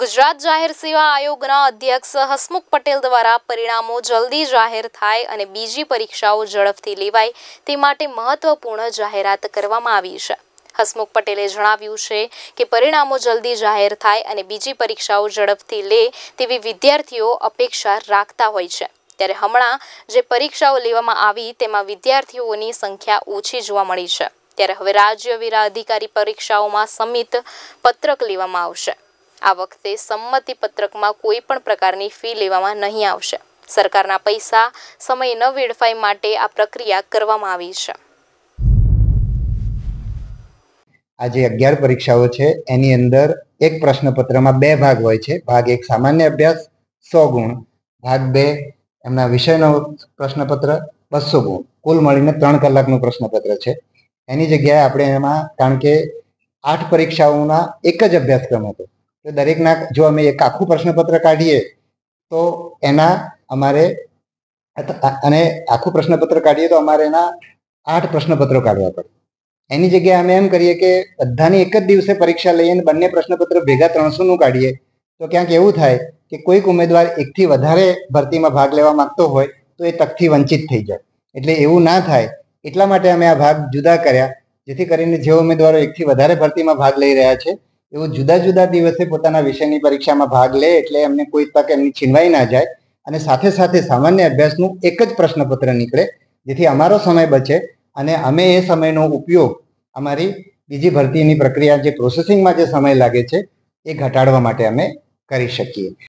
ગુજરાત જાહેર સેવા આયોગના અધ્યક્ષ હસમુખ પટેલ દ્વારા પરિણામો જલ્દી જાહેર થાય અને બીજી પરીક્ષાઓ ઝડપથી લેવાય તે માટે મહત્વપૂર્ણ જાહેરાત કરવામાં આવી છે હસમુખ પટેલે જણાવ્યું છે કે પરિણામો જલ્દી જાહેર થાય અને બીજી પરીક્ષાઓ ઝડપથી લે તેવી વિદ્યાર્થીઓ અપેક્ષા રાખતા હોય છે ત્યારે હમણાં જે પરીક્ષાઓ લેવામાં આવી તેમાં વિદ્યાર્થીઓની સંખ્યા ઓછી જોવા મળી છે ત્યારે હવે રાજ્ય વેરા અધિકારી પરીક્ષાઓમાં સમિત પત્રક લેવામાં આવશે આ વખતે સંમતિ પત્રકમાં કોઈ પણ પ્રકારની ફી લેવામાં નહીં આવશે સરકારના પૈસા સમય ન વેડફાઈ માટે આ પ્રક્રિયા કરવામાં આવી છે આજે અગિયાર પરીક્ષાઓ છે એની અંદર એક પ્રશ્નપત્રમાં બે ભાગ હોય છે ભાગ એક સામાન્ય અભ્યાસ સો ગુણ ભાગ બે એમના વિષયનો પ્રશ્નપત્ર બસો ગુણ કુલ મળીને ત્રણ કલાકનું પ્રશ્નપત્ર છે એની જગ્યાએ આપણે એમાં કારણ કે આઠ પરીક્ષાઓના એક જ અભ્યાસક્રમ હતો તો દરેકના જો અમે એક આખું પ્રશ્નપત્ર કાઢીએ તો એના અમારે અને આખું પ્રશ્નપત્ર કાઢીએ તો અમારે એના આઠ પ્રશ્નપત્રો કાઢવા પડે એની જગ્યાએ અમે એમ કરીએ કે બધાની એક જ દિવસે પરીક્ષા લઈએ અને બંને પ્રશ્નપત્ર ભેગા ત્રણસોનું કાઢીએ તો ક્યાંક એવું થાય કે કોઈક ઉમેદવાર એકથી વધારે ભરતીમાં ભાગ લેવા માંગતો હોય તો એ તકથી વંચિત થઈ જાય એટલે એવું ના થાય એટલા માટે અમે આ ભાગ જુદા કર્યા જેથી કરીને જે ઉમેદવારો એકથી વધારે ભરતીમાં ભાગ લઈ રહ્યા છે એવો જુદા જુદા દિવસે પોતાના વિષયની પરીક્ષામાં ભાગ લે એટલે એમને કોઈ તક એમની છીનવાઈ ના જાય અને સાથે સાથે સામાન્ય અભ્યાસનું એક જ પ્રશ્નપત્ર નીકળે જેથી અમારો સમય બચે અને અમે એ સમયનો ઉપયોગ અમારી બીજી ભરતીની પ્રક્રિયા જે પ્રોસેસિંગમાં જે સમય લાગે છે એ ઘટાડવા માટે અમે કરી શકીએ